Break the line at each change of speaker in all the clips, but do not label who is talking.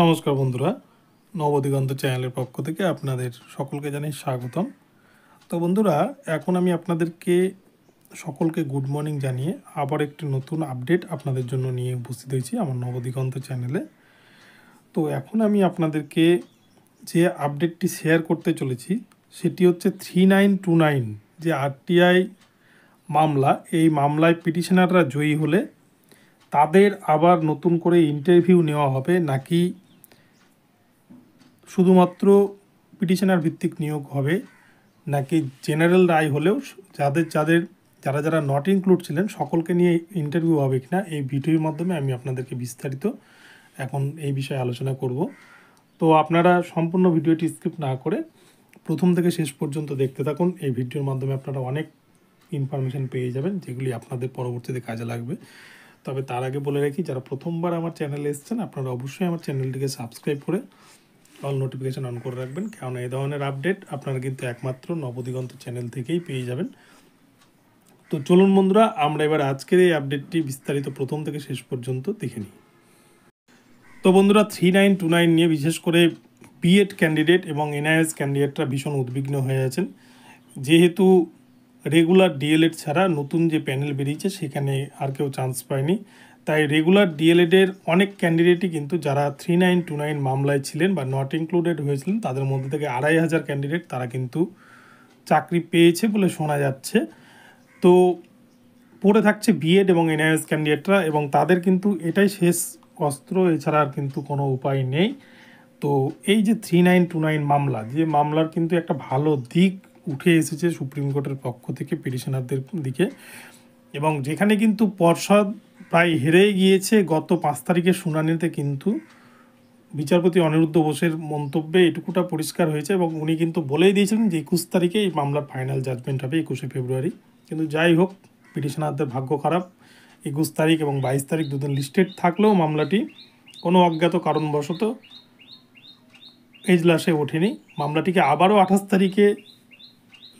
নমস্কার বন্ধুরা নবদিগন্ত চ্যানেলের পক্ষ থেকে আপনাদের সকলকে জানি স্বাগতম তো বন্ধুরা এখন আমি আপনাদেরকে সকলকে গুড মর্নিং জানিয়ে আবার একটি নতুন আপডেট আপনাদের জন্য নিয়ে উপস্থিত হয়েছি আমার নবদিগন্ত চ্যানেলে তো এখন আমি আপনাদেরকে যে আপডেটটি শেয়ার করতে চলেছি সেটি হচ্ছে থ্রি নাইন টু নাইন যে আরটিআই মামলা এই মামলায় পিটিশনাররা জয়ী হলে তাদের আবার নতুন করে ইন্টারভিউ নেওয়া হবে নাকি শুধুমাত্র পিটিশনার ভিত্তিক নিয়োগ হবে নাকি জেনারেল রায় হলেও যাদের যাদের যারা যারা নট ইনক্লুড ছিলেন সকলকে নিয়ে ইন্টারভিউ হবে কি না এই ভিডিওর মাধ্যমে আমি আপনাদেরকে বিস্তারিত এখন এই বিষয়ে আলোচনা করব তো আপনারা সম্পূর্ণ ভিডিওটি স্কিপ না করে প্রথম থেকে শেষ পর্যন্ত দেখতে থাকুন এই ভিডিওর মাধ্যমে আপনারা অনেক ইনফরমেশান পেয়ে যাবেন যেগুলি আপনাদের পরবর্তীতে কাজে লাগবে তবে তার আগে বলে রাখি যারা প্রথমবার আমার চ্যানেলে এসছেন আপনারা অবশ্যই আমার চ্যানেলটিকে সাবস্ক্রাইব করে অল নোটিফিকেশান অন করে রাখবেন কারণ এই ধরনের আপডেট আপনারা কিন্তু একমাত্র নবদিগন্ত চ্যানেল থেকেই পেয়ে যাবেন তো চলুন বন্ধুরা আমরা এবার আজকের এই আপডেটটি বিস্তারিত প্রথম থেকে শেষ পর্যন্ত দেখে নিই তো বন্ধুরা থ্রি নাইন টু নাইন নিয়ে বিশেষ করে বিএড ক্যান্ডিডেট এবং এনআইএস ক্যান্ডিডেটরা ভীষণ উদ্বিগ্ন হয়ে আছেন যেহেতু রেগুলার ডিএলএড ছাড়া নতুন যে প্যানেল বেরিয়েছে সেখানে আর কেউ চান্স পায়নি তাই রেগুলার ডিএলএডের অনেক ক্যান্ডিডেটই কিন্তু যারা থ্রি নাইন টু নাইন মামলায় ছিলেন বা নট ইনক্লুডেড হয়েছিলেন তাদের মধ্যে থেকে আড়াই হাজার ক্যান্ডিডেট তারা কিন্তু চাকরি পেয়েছে বলে শোনা যাচ্ছে তো পড়ে থাকছে বিএড এবং এনআইএস ক্যান্ডিডেটরা এবং তাদের কিন্তু এটাই শেষ অস্ত্র এছাড়া আর কিন্তু কোনো উপায় নেই তো এই যে থ্রি নাইন টু নাইন মামলা যে মামলার কিন্তু একটা ভালো দিক উঠে এসেছে সুপ্রিম কোর্টের পক্ষ থেকে পিটিশনারদের দিকে এবং যেখানে কিন্তু পর্ষদ প্রায় হেরেই গিয়েছে গত পাঁচ তারিখের শুনানিতে কিন্তু বিচারপতি অনিরুদ্ধ বোসের মন্তব্যে এটুকুটা পরিষ্কার হয়েছে এবং উনি কিন্তু বলেই দিয়েছিলেন যে একুশ তারিখে এই মামলার ফাইনাল জাজমেন্ট হবে একুশে ফেব্রুয়ারি কিন্তু যাই হোক পিটিশনারদের ভাগ্য খারাপ একুশ তারিখ এবং বাইশ তারিখ দুদিন লিস্টেড থাকলেও মামলাটি কোনো অজ্ঞাত কারণবশত এজলাসে ওঠেনি মামলাটিকে আবারও আঠাশ তারিখে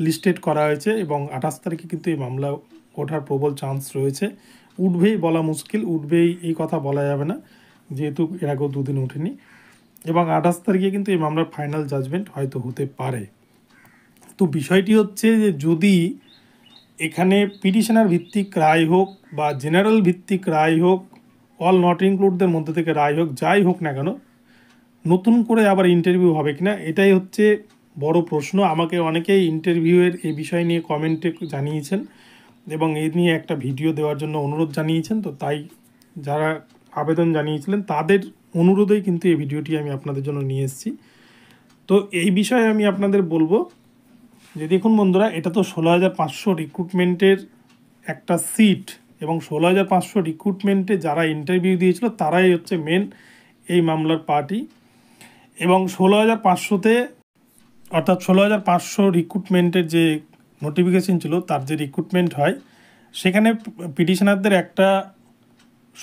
লিস্টেড করা হয়েছে এবং আঠাশ তারিখে কিন্তু এই মামলা ওঠার প্রবল চান্স রয়েছে উঠবেই বলা মুশকিল উঠবেই এই কথা বলা যাবে না যেহেতু এর আগেও দুদিন উঠেনি এবং আঠাশ তারিখে কিন্তু এই মামলার ফাইনাল জাজমেন্ট হয়তো হতে পারে তো বিষয়টি হচ্ছে যে যদি এখানে পিটিশনার ভিত্তিক রায় হোক বা জেনারেল ভিত্তিক রায় হোক অল নট ইনক্লুডদের মধ্যে থেকে রায় হোক যাই হোক না কেন নতুন করে আবার ইন্টারভিউ হবে কিনা এটাই হচ্ছে বড় প্রশ্ন আমাকে অনেকেই ইন্টারভিউয়ের এই বিষয় নিয়ে কমেন্টে জানিয়েছেন এবং এ নিয়ে একটা ভিডিও দেওয়ার জন্য অনুরোধ জানিয়েছেন তো তাই যারা আবেদন জানিয়েছিলেন তাদের অনুরোধেই কিন্তু এই ভিডিওটি আমি আপনাদের জন্য নিয়ে এসেছি তো এই বিষয়ে আমি আপনাদের বলবো যে দেখুন বন্ধুরা এটা তো ষোলো হাজার পাঁচশো রিক্রুটমেন্টের একটা সিট এবং ষোলো হাজার পাঁচশো রিক্রুটমেন্টে যারা ইন্টারভিউ দিয়েছিল তারাই হচ্ছে মেন এই মামলার পার্টি এবং ষোলো হাজার পাঁচশোতে অর্থাৎ ষোলো হাজার পাঁচশো রিক্রুটমেন্টের যে নোটিফিকেশন ছিল তার যে রিক্রুটমেন্ট হয় সেখানে পিটিশনারদের একটা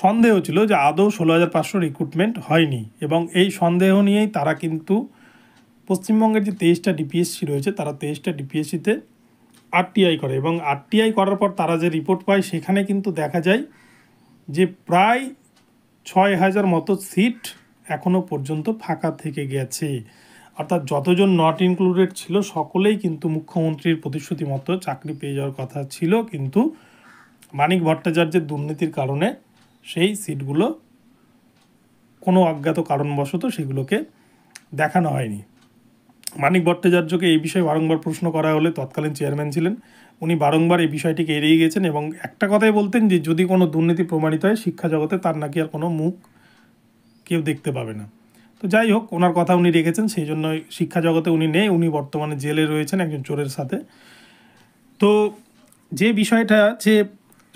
সন্দেহ ছিল যে আদৌ ষোলো হাজার পাঁচশো রিক্রুটমেন্ট হয়নি এবং এই সন্দেহ নিয়েই তারা কিন্তু পশ্চিমবঙ্গের যে তেইশটা ডিপিএসসি রয়েছে তারা তেইশটা ডিপিএসসিতে আরটিআই করে এবং আরটিআই করার পর তারা যে রিপোর্ট পায় সেখানে কিন্তু দেখা যায় যে প্রায় ছয় হাজার মতো সিট এখনও পর্যন্ত ফাঁকা থেকে গেছে অর্থাৎ যতজন নট ইনক্লুডেড ছিল সকলেই কিন্তু মুখ্যমন্ত্রীর প্রতিশ্রুতি মতো চাকরি পেয়ে যাওয়ার কথা ছিল কিন্তু মানিক ভট্টাচার্যের দুর্নীতির কারণে সেই সিটগুলো কোনো অজ্ঞাত কারণবশত সেগুলোকে দেখানো হয়নি মানিক ভট্টাচার্যকে এই বিষয়ে বারংবার প্রশ্ন করা হলে তৎকালীন চেয়ারম্যান ছিলেন উনি বারংবার এই বিষয়টিকে এড়িয়ে গেছেন এবং একটা কথাই বলতেন যে যদি কোনো দুর্নীতি প্রমাণিত হয় শিক্ষা জগতে তার নাকি আর কোনো মুখ কেউ দেখতে পাবে না তো যাই হোক ওনার কথা উনি রেখেছেন সেই জন্য শিক্ষা জগতে উনি নেই উনি বর্তমানে জেলে রয়েছেন একজন চোরের সাথে তো যে বিষয়টা যে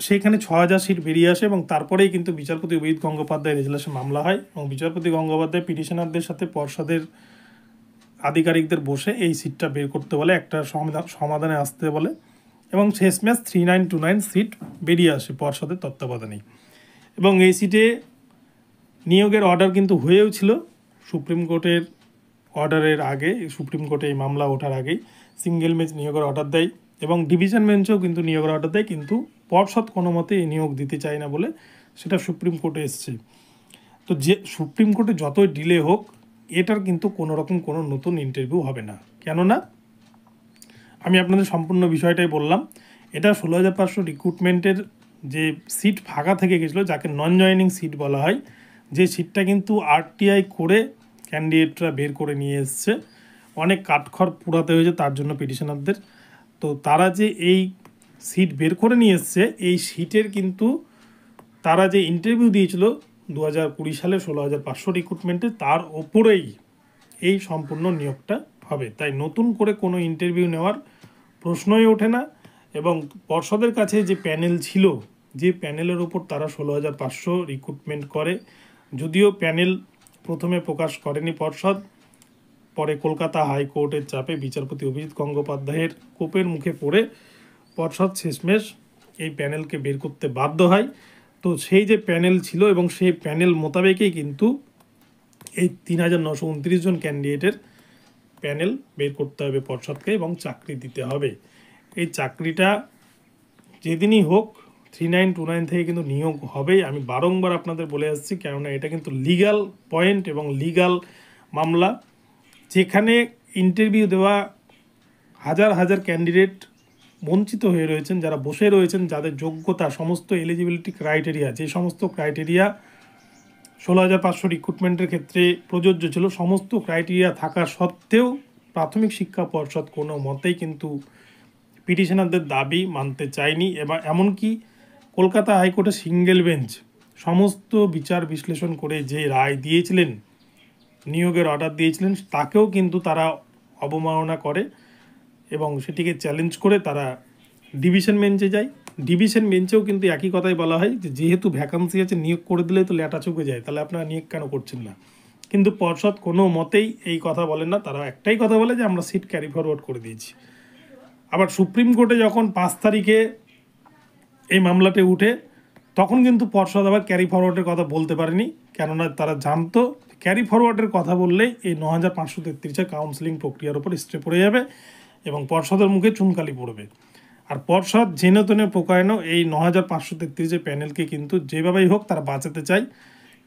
সেখানে ছ হাজার সিট বেরিয়ে আসে এবং তারপরেই কিন্তু বিচারপতি অভিজিৎ গঙ্গোপাধ্যায় রেজলেশন মামলা হয় এবং বিচারপতি গঙ্গোপাধ্যায় পিটিশনারদের সাথে পর্ষদের আধিকারিকদের বসে এই সিটটা বের করতে বলে একটা সমাধানে আসতে বলে এবং শেষমেশ three nine two nine seat বেরিয়ে আসে পর্ষদের তত্ত্বাবধানেই এবং এই সিটে নিয়োগের অর্ডার কিন্তু হয়েও ছিল সুপ্রিম কোর্টের অর্ডারের আগে সুপ্রিম কোর্টে এই মামলা ওঠার আগেই সিঙ্গেল বেঞ্চ নিয়োগের অর্ডার দেয় এবং ডিভিশন বেঞ্চও কিন্তু নিয়োগের অর্ডার দেয় কিন্তু পর্ষদ কোনো মতে এই নিয়োগ দিতে চায় না বলে সেটা সুপ্রিম কোর্টে এসছে তো যে সুপ্রিম কোর্টে যতই ডিলে হোক এটার কিন্তু কোনো রকম কোনো নতুন ইন্টারভিউ হবে না কেননা আমি আপনাদের সম্পূর্ণ বিষয়টাই বললাম এটা ষোলো হাজার পাঁচশো রিক্রুটমেন্টের যে সিট ফাঁকা থেকে গেছিলো যাকে নন জয়নিং সিট বলা হয় যে সিটটা কিন্তু আরটিআই করে ক্যান্ডিডেটরা বের করে নিয়ে এসছে অনেক কাঠখড় পুরাতে হয়েছে তার জন্য পিটিশনারদের তো তারা যে এই সিট বের করে নিয়ে এসছে এই সিটের কিন্তু তারা যে ইন্টারভিউ দিয়েছিল দু হাজার কুড়ি সালে ষোলো হাজার পাঁচশো রিক্রুটমেন্টে তার ওপরেই এই সম্পূর্ণ নিয়োগটা হবে তাই নতুন করে কোনো ইন্টারভিউ নেওয়ার প্রশ্নই ওঠে না এবং পর্ষদের কাছে যে প্যানেল ছিল যে প্যানেলের ওপর তারা ষোলো হাজার পাঁচশো রিক্রুটমেন্ট করে যদিও প্যানেল প্রথমে প্রকাশ করেনি পর্ষদ পরে কলকাতা হাইকোর্টের চাপে বিচারপতি অভিজিৎ গঙ্গোপাধ্যায়ের কোপের মুখে পড়ে পর্ষদ শেষমেশ এই প্যানেলকে বের করতে বাধ্য হয় তো সেই যে প্যানেল ছিল এবং সেই প্যানেল মোতাবেকেই কিন্তু এই তিন হাজার নশো উনত্রিশ জন ক্যান্ডিডেটের প্যানেল বের করতে হবে পর্ষদকে এবং চাকরি দিতে হবে এই চাকরিটা যেদিনই হোক থ্রি নাইন টু নাইন থেকে কিন্তু নিয়োগ হবেই আমি বারংবার আপনাদের বলে আসছি কেননা এটা কিন্তু লিগাল পয়েন্ট এবং লিগাল মামলা যেখানে ইন্টারভিউ দেওয়া হাজার হাজার ক্যান্ডিডেট বঞ্চিত হয়ে রয়েছেন যারা বসে রয়েছেন যাদের যোগ্যতা সমস্ত এলিজিবিলিটি ক্রাইটেরিয়া যে সমস্ত ক্রাইটেরিয়া ষোলো হাজার পাঁচশো রিক্রুটমেন্টের ক্ষেত্রে প্রযোজ্য ছিল সমস্ত ক্রাইটেরিয়া থাকা সত্ত্বেও প্রাথমিক শিক্ষা পর্ষদ কোনো মতেই কিন্তু পিটিশনারদের দাবি মানতে চায়নি এবং এমনকি কলকাতা হাইকোর্টে সিঙ্গেল বেঞ্চ সমস্ত বিচার বিশ্লেষণ করে যে রায় দিয়েছিলেন নিয়োগের অর্ডার দিয়েছিলেন তাকেও কিন্তু তারা অবমাননা করে এবং সেটিকে চ্যালেঞ্জ করে তারা ডিভিশন বেঞ্চে যায় ডিভিশন বেঞ্চেও কিন্তু একই কথাই বলা হয় যে যেহেতু ভ্যাকান্সি আছে নিয়োগ করে দিলে তো ল্যাটা চুকে যায় তাহলে আপনারা নিয়োগ কেন করছেন না কিন্তু পর্ষদ কোনো মতেই এই কথা বলেন না তারা একটাই কথা বলে যে আমরা সিট ক্যারি ফরওয়ার্ড করে দিয়েছি আবার সুপ্রিম কোর্টে যখন পাঁচ তারিখে এই মামলাটি উঠে তখন কিন্তু পর্ষদ আবার ক্যারি ফরওয়ার্ডের কথা বলতে পারেনি কেননা তারা জানতো ক্যারি ফরওয়ার্ডের কথা বললেই এই ন হাজার পাঁচশো তেত্রিশে কাউন্সিলিং প্রক্রিয়ার ওপর স্ট্রে পড়ে যাবে এবং পর্ষদের মুখে চুনকালি পড়বে আর পর্ষদ জেনে তেনে প্রকায়ণ এই ন হাজার পাঁচশো তেত্রিশে প্যানেলকে কিন্তু যেভাবেই হোক তারা বাঁচাতে চায়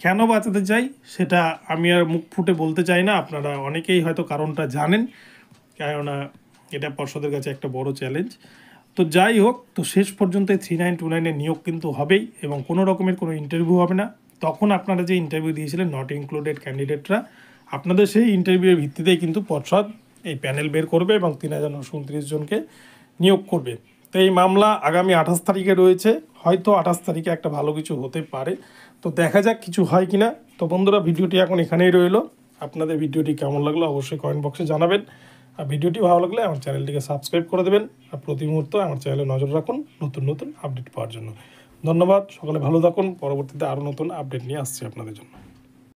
কেন বাঁচাতে চাই সেটা আমি আর মুখ ফুটে বলতে চাই না আপনারা অনেকেই হয়তো কারণটা জানেন কেননা এটা পর্ষদের কাছে একটা বড় চ্যালেঞ্জ তো যাই হোক তো শেষ পর্যন্ত থ্রি নাইন টু নাইনের নিয়োগ কিন্তু হবেই এবং কোনো রকমের কোনো ইন্টারভিউ হবে না তখন আপনারা যে ইন্টারভিউ দিয়েছিলেন নট ইনক্লুডেড ক্যান্ডিডেটরা আপনাদের সেই ইন্টারভিউয়ের ভিত্তিতেই কিন্তু পর্ষদ এই প্যানেল বের করবে এবং তিন হাজার নশো উনত্রিশ জনকে নিয়োগ করবে তো এই মামলা আগামী আঠাশ তারিখে রয়েছে হয়তো আঠাশ তারিখে একটা ভালো কিছু হতে পারে তো দেখা যাক কিছু হয় কি না তো বন্ধুরা ভিডিওটি এখন এখানেই রইল আপনাদের ভিডিওটি কেমন লাগলো অবশ্যই কমেন্ট বক্সে জানাবেন আর ভিডিওটি ভালো লাগলে আমার চ্যানেলটিকে সাবস্ক্রাইব করে দেবেন আর প্রতি মুহূর্তে আমার চ্যানেলে নজর রাখুন নতুন নতুন আপডেট পাওয়ার জন্য ধন্যবাদ সকালে ভালো থাকুন পরবর্তীতে আরও নতুন আপডেট নিয়ে আসছি আপনাদের জন্য